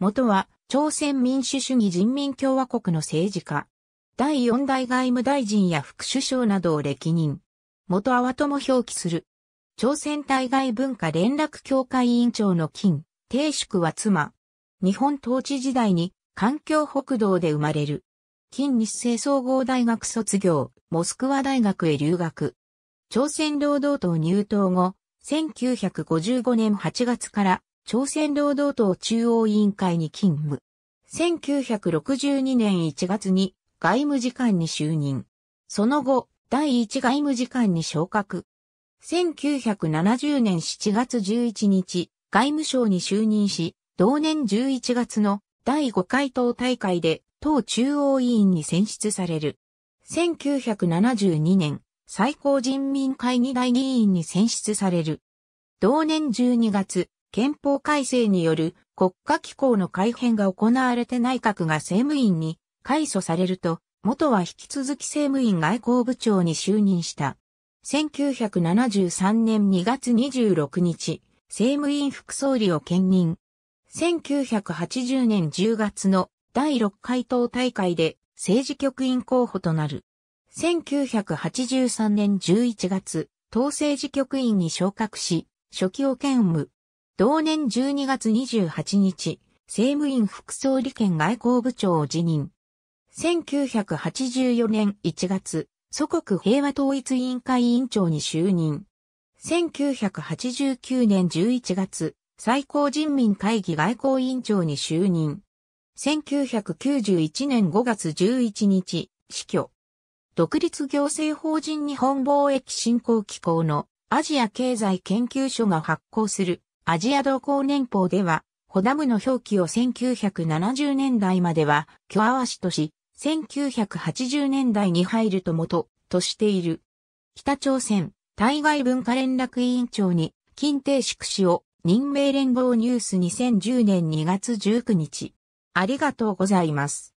元は朝鮮民主主義人民共和国の政治家。第四代外務大臣や副首相などを歴任。元阿波とも表記する。朝鮮対外文化連絡協会委員長の金、定宿は妻。日本統治時代に環境北道で生まれる。金日清総合大学卒業、モスクワ大学へ留学。朝鮮労働党入党後、1955年8月から朝鮮労働党中央委員会に勤務。1962年1月に外務次官に就任。その後、第1外務次官に昇格。1970年7月11日、外務省に就任し、同年11月の第5回党大会で党中央委員に選出される。1972年、最高人民会議代議員に選出される。同年12月、憲法改正による国家機構の改変が行われて内閣が政務院に改組されると、元は引き続き政務院外交部長に就任した。1973年2月26日、政務院副総理を兼任。1980年10月の第6回党大会で政治局員候補となる。1983年11月、党政治局員に昇格し、初期を兼務。同年12月28日、政務院副総理兼外交部長を辞任。1984年1月、祖国平和統一委員会委員長に就任。1989年11月、最高人民会議外交委員長に就任。1991年5月11日、死去。独立行政法人日本貿易振興機構のアジア経済研究所が発行するアジア同行年報では、ホダムの表記を1970年代までは、キョアワシとし、1980年代に入るともと、としている。北朝鮮、対外文化連絡委員長に、金定祝氏を任命連合ニュース2010年2月19日。ありがとうございます。